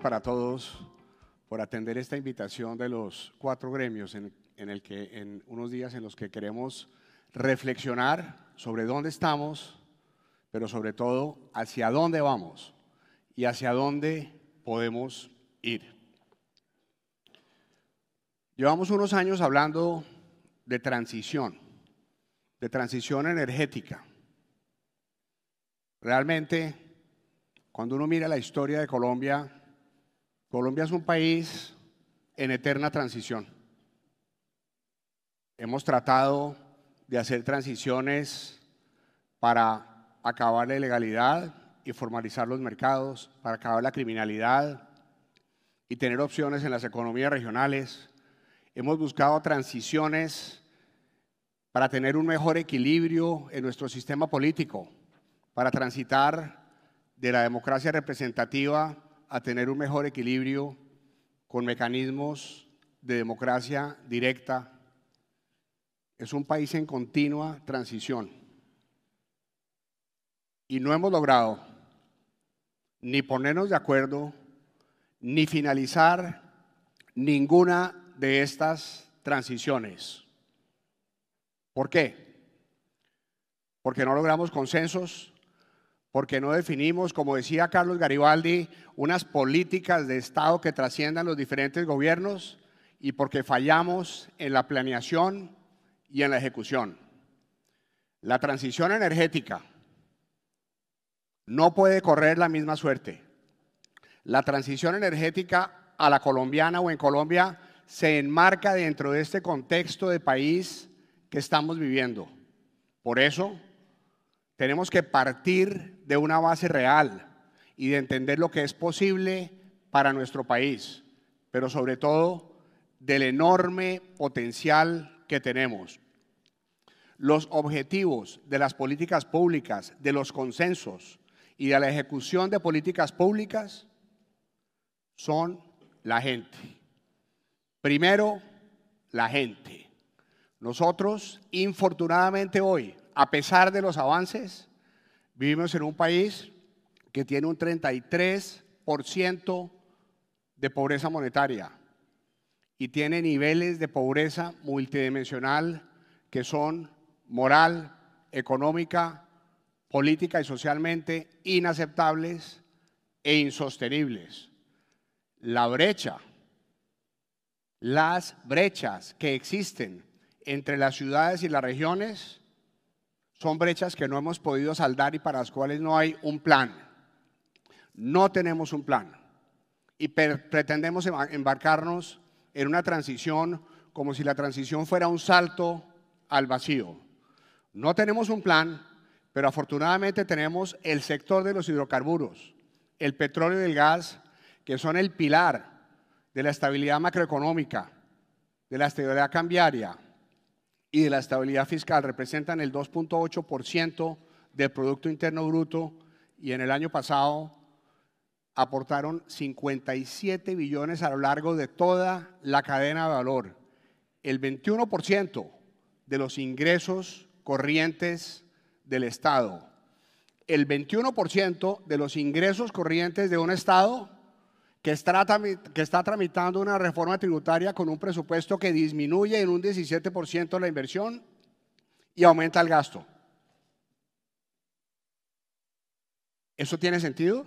para todos por atender esta invitación de los cuatro gremios en, el que, en unos días en los que queremos reflexionar sobre dónde estamos, pero sobre todo hacia dónde vamos y hacia dónde podemos ir. Llevamos unos años hablando de transición, de transición energética. Realmente, cuando uno mira la historia de Colombia, Colombia es un país en eterna transición. Hemos tratado de hacer transiciones para acabar la ilegalidad y formalizar los mercados, para acabar la criminalidad y tener opciones en las economías regionales. Hemos buscado transiciones para tener un mejor equilibrio en nuestro sistema político, para transitar de la democracia representativa a tener un mejor equilibrio con mecanismos de democracia directa. Es un país en continua transición. Y no hemos logrado ni ponernos de acuerdo, ni finalizar ninguna de estas transiciones. ¿Por qué? Porque no logramos consensos, porque no definimos, como decía Carlos Garibaldi, unas políticas de Estado que trasciendan los diferentes gobiernos y porque fallamos en la planeación y en la ejecución. La transición energética no puede correr la misma suerte. La transición energética a la colombiana o en Colombia se enmarca dentro de este contexto de país que estamos viviendo. Por eso, tenemos que partir de una base real y de entender lo que es posible para nuestro país, pero sobre todo del enorme potencial que tenemos. Los objetivos de las políticas públicas, de los consensos y de la ejecución de políticas públicas son la gente. Primero, la gente. Nosotros, infortunadamente hoy, a pesar de los avances, vivimos en un país que tiene un 33% de pobreza monetaria y tiene niveles de pobreza multidimensional que son moral, económica, política y socialmente inaceptables e insostenibles. La brecha, las brechas que existen entre las ciudades y las regiones son brechas que no hemos podido saldar y para las cuales no hay un plan. No tenemos un plan. Y pretendemos embarcarnos en una transición como si la transición fuera un salto al vacío. No tenemos un plan, pero afortunadamente tenemos el sector de los hidrocarburos, el petróleo y el gas, que son el pilar de la estabilidad macroeconómica, de la estabilidad cambiaria, y de la estabilidad fiscal representan el 2.8% del Producto Interno Bruto y en el año pasado aportaron 57 billones a lo largo de toda la cadena de valor. El 21% de los ingresos corrientes del Estado. El 21% de los ingresos corrientes de un Estado que está, tramitando una reforma tributaria con un presupuesto que disminuye en un 17% la inversión y aumenta el gasto. ¿Eso tiene sentido?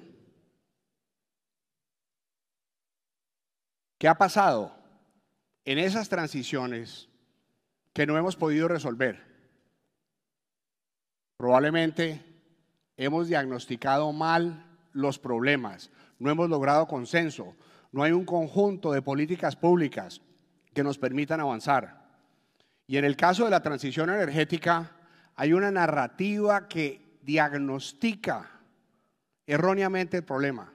¿Qué ha pasado en esas transiciones que no hemos podido resolver? Probablemente hemos diagnosticado mal los problemas no hemos logrado consenso, no hay un conjunto de políticas públicas que nos permitan avanzar. Y en el caso de la transición energética, hay una narrativa que diagnostica erróneamente el problema.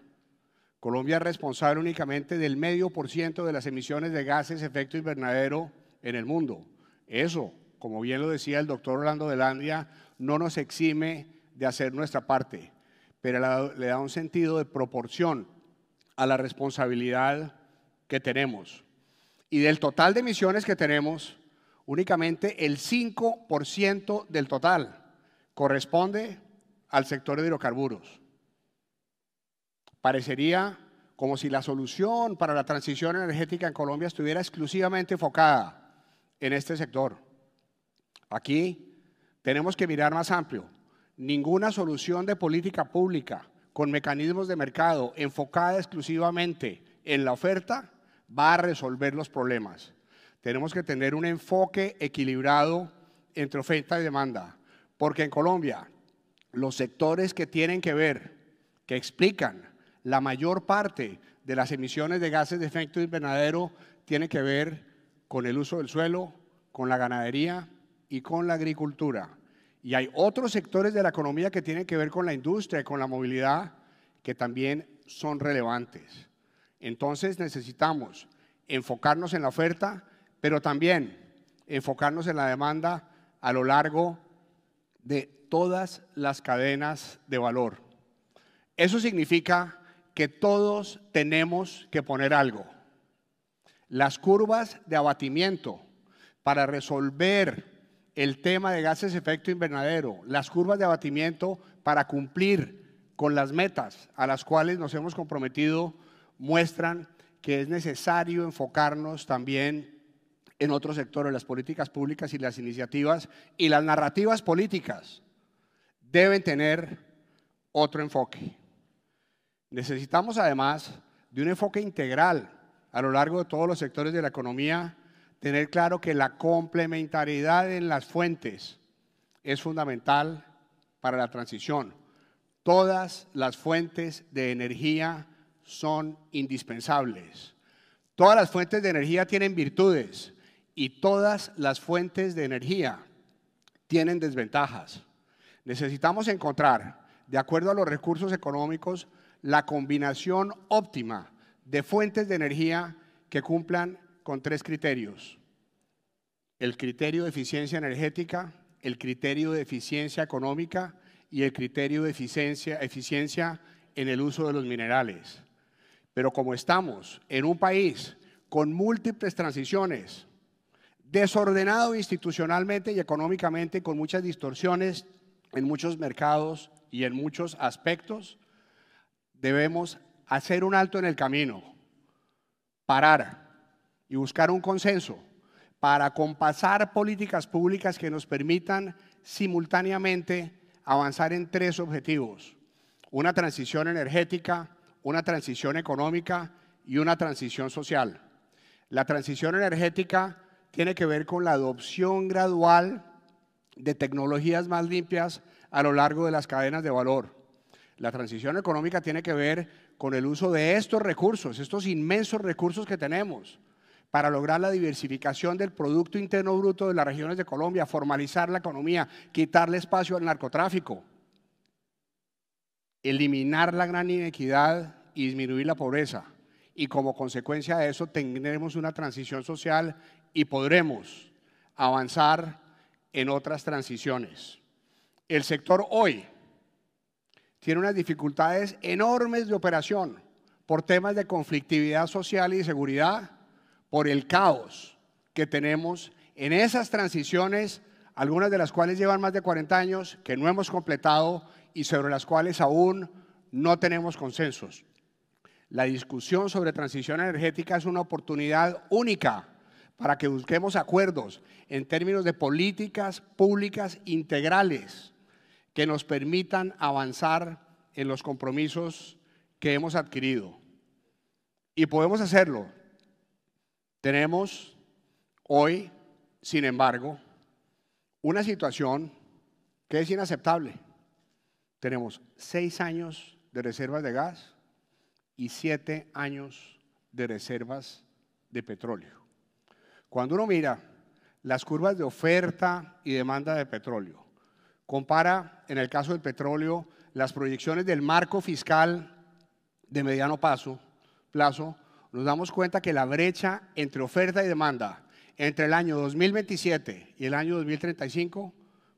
Colombia es responsable únicamente del medio por ciento de las emisiones de gases efecto invernadero en el mundo. Eso, como bien lo decía el doctor Orlando de Landia, no nos exime de hacer nuestra parte pero le da un sentido de proporción a la responsabilidad que tenemos. Y del total de emisiones que tenemos, únicamente el 5% del total corresponde al sector de hidrocarburos. Parecería como si la solución para la transición energética en Colombia estuviera exclusivamente enfocada en este sector. Aquí tenemos que mirar más amplio ninguna solución de política pública con mecanismos de mercado enfocada exclusivamente en la oferta va a resolver los problemas. Tenemos que tener un enfoque equilibrado entre oferta y demanda, porque en Colombia los sectores que tienen que ver, que explican la mayor parte de las emisiones de gases de efecto invernadero, tienen que ver con el uso del suelo, con la ganadería y con la agricultura. Y hay otros sectores de la economía que tienen que ver con la industria, y con la movilidad, que también son relevantes. Entonces necesitamos enfocarnos en la oferta, pero también enfocarnos en la demanda a lo largo de todas las cadenas de valor. Eso significa que todos tenemos que poner algo. Las curvas de abatimiento para resolver el tema de gases de efecto invernadero, las curvas de abatimiento para cumplir con las metas a las cuales nos hemos comprometido muestran que es necesario enfocarnos también en otros sectores, las políticas públicas y las iniciativas y las narrativas políticas deben tener otro enfoque. Necesitamos además de un enfoque integral a lo largo de todos los sectores de la economía tener claro que la complementariedad en las fuentes es fundamental para la transición. Todas las fuentes de energía son indispensables. Todas las fuentes de energía tienen virtudes y todas las fuentes de energía tienen desventajas. Necesitamos encontrar, de acuerdo a los recursos económicos, la combinación óptima de fuentes de energía que cumplan con tres criterios. El criterio de eficiencia energética, el criterio de eficiencia económica y el criterio de eficiencia, eficiencia en el uso de los minerales. Pero como estamos en un país con múltiples transiciones, desordenado institucionalmente y económicamente, con muchas distorsiones en muchos mercados y en muchos aspectos, debemos hacer un alto en el camino, parar, y buscar un consenso para compasar políticas públicas que nos permitan simultáneamente avanzar en tres objetivos. Una transición energética, una transición económica y una transición social. La transición energética tiene que ver con la adopción gradual de tecnologías más limpias a lo largo de las cadenas de valor. La transición económica tiene que ver con el uso de estos recursos, estos inmensos recursos que tenemos, para lograr la diversificación del Producto Interno Bruto de las regiones de Colombia, formalizar la economía, quitarle espacio al narcotráfico, eliminar la gran inequidad y disminuir la pobreza. Y como consecuencia de eso tendremos una transición social y podremos avanzar en otras transiciones. El sector hoy tiene unas dificultades enormes de operación por temas de conflictividad social y seguridad por el caos que tenemos en esas transiciones, algunas de las cuales llevan más de 40 años, que no hemos completado y sobre las cuales aún no tenemos consensos. La discusión sobre transición energética es una oportunidad única para que busquemos acuerdos en términos de políticas públicas integrales que nos permitan avanzar en los compromisos que hemos adquirido. Y podemos hacerlo tenemos hoy, sin embargo, una situación que es inaceptable. Tenemos seis años de reservas de gas y siete años de reservas de petróleo. Cuando uno mira las curvas de oferta y demanda de petróleo, compara en el caso del petróleo las proyecciones del marco fiscal de mediano plazo nos damos cuenta que la brecha entre oferta y demanda entre el año 2027 y el año 2035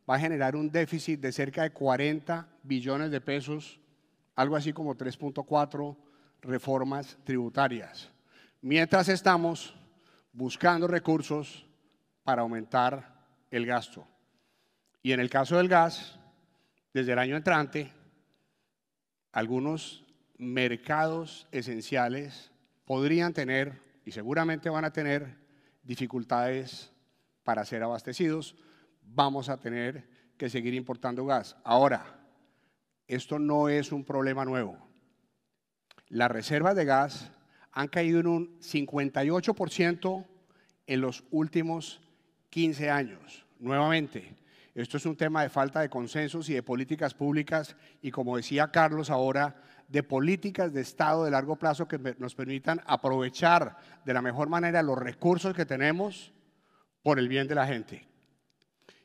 va a generar un déficit de cerca de 40 billones de pesos, algo así como 3.4 reformas tributarias, mientras estamos buscando recursos para aumentar el gasto. Y en el caso del gas, desde el año entrante, algunos mercados esenciales podrían tener y seguramente van a tener dificultades para ser abastecidos, vamos a tener que seguir importando gas. Ahora, esto no es un problema nuevo. Las reservas de gas han caído en un 58% en los últimos 15 años. Nuevamente, esto es un tema de falta de consensos y de políticas públicas y, como decía Carlos ahora, de políticas de Estado de largo plazo que nos permitan aprovechar de la mejor manera los recursos que tenemos por el bien de la gente.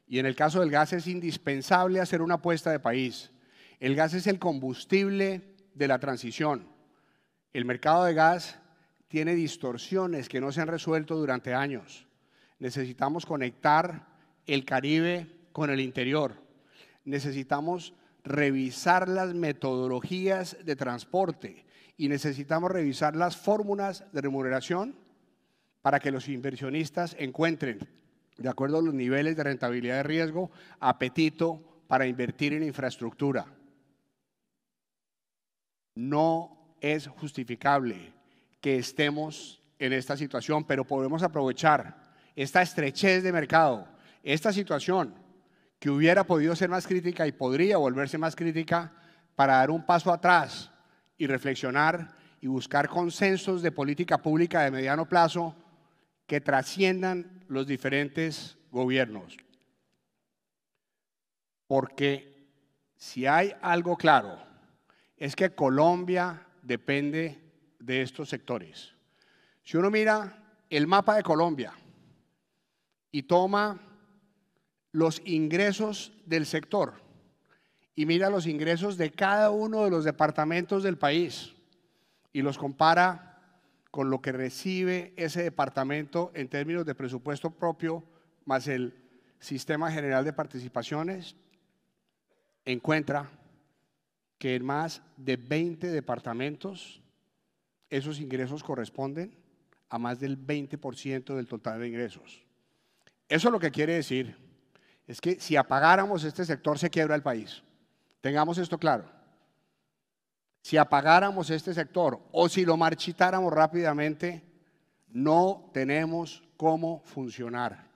Y en el caso del gas es indispensable hacer una apuesta de país. El gas es el combustible de la transición. El mercado de gas tiene distorsiones que no se han resuelto durante años. Necesitamos conectar el Caribe con el interior. Necesitamos revisar las metodologías de transporte y necesitamos revisar las fórmulas de remuneración para que los inversionistas encuentren, de acuerdo a los niveles de rentabilidad de riesgo, apetito para invertir en infraestructura. No es justificable que estemos en esta situación, pero podemos aprovechar esta estrechez de mercado, esta situación que hubiera podido ser más crítica y podría volverse más crítica para dar un paso atrás y reflexionar y buscar consensos de política pública de mediano plazo que trasciendan los diferentes gobiernos. Porque si hay algo claro, es que Colombia depende de estos sectores. Si uno mira el mapa de Colombia y toma los ingresos del sector y mira los ingresos de cada uno de los departamentos del país y los compara con lo que recibe ese departamento en términos de presupuesto propio más el Sistema General de Participaciones, encuentra que en más de 20 departamentos esos ingresos corresponden a más del 20% del total de ingresos. Eso es lo que quiere decir es que si apagáramos este sector se quiebra el país. Tengamos esto claro. Si apagáramos este sector o si lo marchitáramos rápidamente, no tenemos cómo funcionar.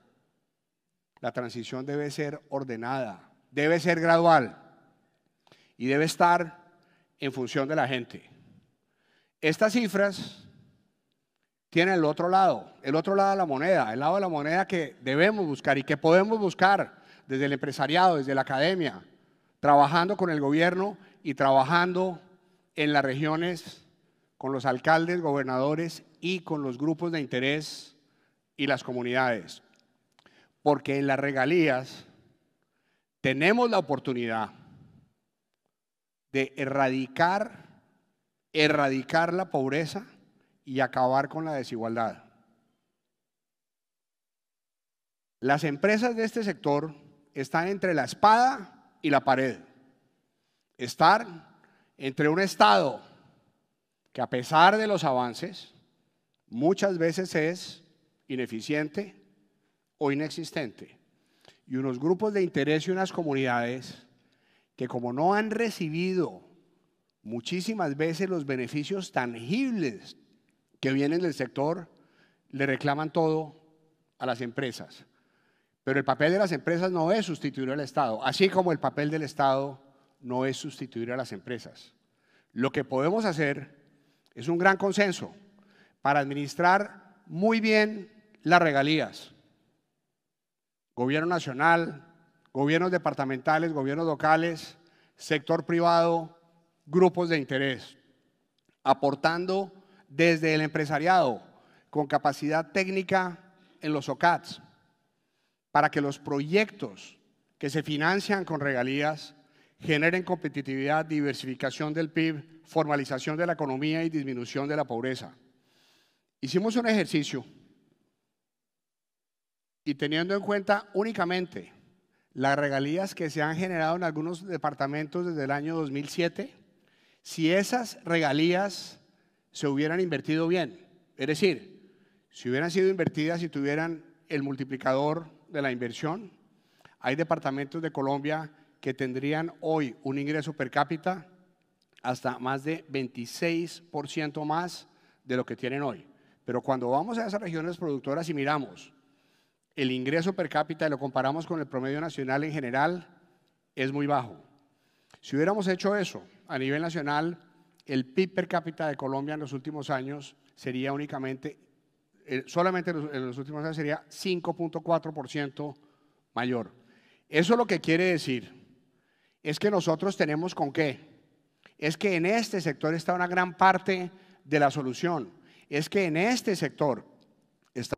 La transición debe ser ordenada, debe ser gradual y debe estar en función de la gente. Estas cifras tienen el otro lado, el otro lado de la moneda, el lado de la moneda que debemos buscar y que podemos buscar desde el empresariado, desde la academia, trabajando con el gobierno y trabajando en las regiones con los alcaldes, gobernadores y con los grupos de interés y las comunidades. Porque en las regalías tenemos la oportunidad de erradicar, erradicar la pobreza y acabar con la desigualdad. Las empresas de este sector están entre la espada y la pared. Estar entre un Estado que a pesar de los avances, muchas veces es ineficiente o inexistente. Y unos grupos de interés y unas comunidades que como no han recibido muchísimas veces los beneficios tangibles que vienen del sector, le reclaman todo a las empresas. Pero el papel de las empresas no es sustituir al Estado, así como el papel del Estado no es sustituir a las empresas. Lo que podemos hacer es un gran consenso para administrar muy bien las regalías. Gobierno nacional, gobiernos departamentales, gobiernos locales, sector privado, grupos de interés, aportando desde el empresariado con capacidad técnica en los OCATs para que los proyectos que se financian con regalías generen competitividad, diversificación del PIB, formalización de la economía y disminución de la pobreza. Hicimos un ejercicio y teniendo en cuenta únicamente las regalías que se han generado en algunos departamentos desde el año 2007, si esas regalías se hubieran invertido bien, es decir, si hubieran sido invertidas y tuvieran el multiplicador de la inversión. Hay departamentos de Colombia que tendrían hoy un ingreso per cápita hasta más de 26% más de lo que tienen hoy. Pero cuando vamos a esas regiones productoras y miramos el ingreso per cápita y lo comparamos con el promedio nacional en general, es muy bajo. Si hubiéramos hecho eso a nivel nacional, el PIB per cápita de Colombia en los últimos años sería únicamente eh, solamente en los, últimos años sería 5.4% mayor. Eso lo que quiere decir es que nosotros tenemos con qué. Es que en este sector está una gran parte de la solución. Es que en este sector está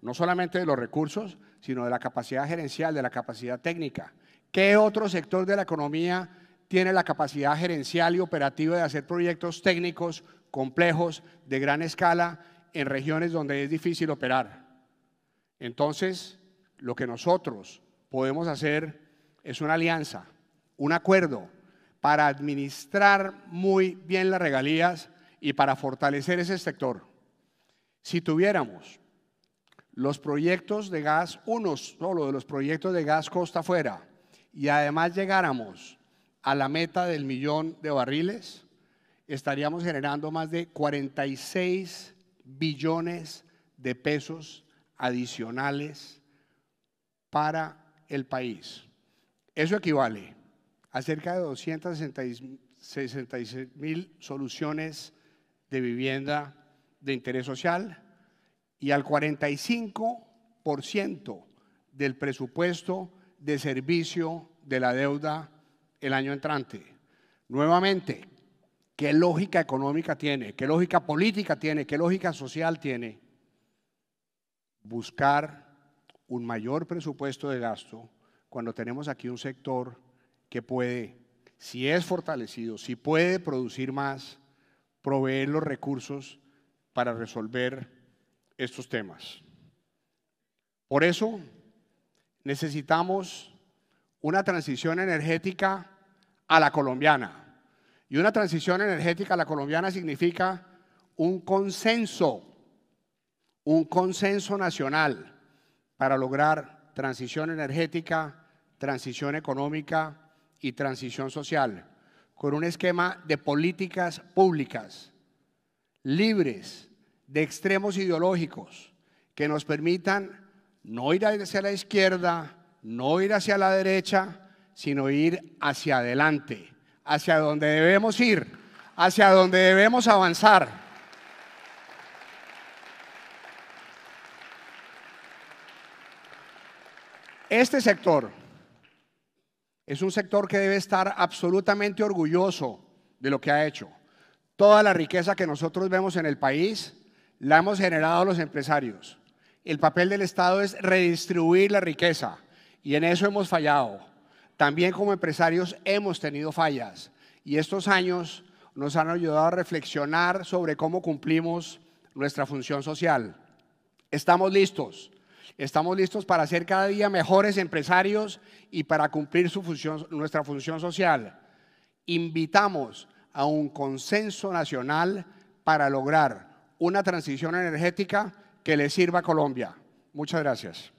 no solamente de los recursos, sino de la capacidad gerencial, de la capacidad técnica. ¿Qué otro sector de la economía tiene la capacidad gerencial y operativa de hacer proyectos técnicos complejos, de gran escala, en regiones donde es difícil operar. Entonces, lo que nosotros podemos hacer es una alianza, un acuerdo para administrar muy bien las regalías y para fortalecer ese sector. Si tuviéramos los proyectos de gas, unos solo de los proyectos de gas costa afuera, y además llegáramos a la meta del millón de barriles, estaríamos generando más de 46 billones de pesos adicionales para el país. Eso equivale a cerca de 266 mil soluciones de vivienda de interés social y al 45% del presupuesto de servicio de la deuda el año entrante. Nuevamente, ¿Qué lógica económica tiene? ¿Qué lógica política tiene? ¿Qué lógica social tiene? Buscar un mayor presupuesto de gasto cuando tenemos aquí un sector que puede, si es fortalecido, si puede producir más, proveer los recursos para resolver estos temas. Por eso necesitamos una transición energética a la colombiana y una transición energética a la colombiana significa un consenso, un consenso nacional para lograr transición energética, transición económica y transición social, con un esquema de políticas públicas libres de extremos ideológicos que nos permitan no ir hacia la izquierda, no ir hacia la derecha, sino ir hacia adelante hacia donde debemos ir, hacia donde debemos avanzar. Este sector es un sector que debe estar absolutamente orgulloso de lo que ha hecho. Toda la riqueza que nosotros vemos en el país la hemos generado los empresarios. El papel del Estado es redistribuir la riqueza y en eso hemos fallado. También como empresarios hemos tenido fallas y estos años nos han ayudado a reflexionar sobre cómo cumplimos nuestra función social. Estamos listos, estamos listos para ser cada día mejores empresarios y para cumplir nuestra función social. Invitamos a un consenso nacional para lograr una transición energética que le sirva a Colombia. Muchas gracias.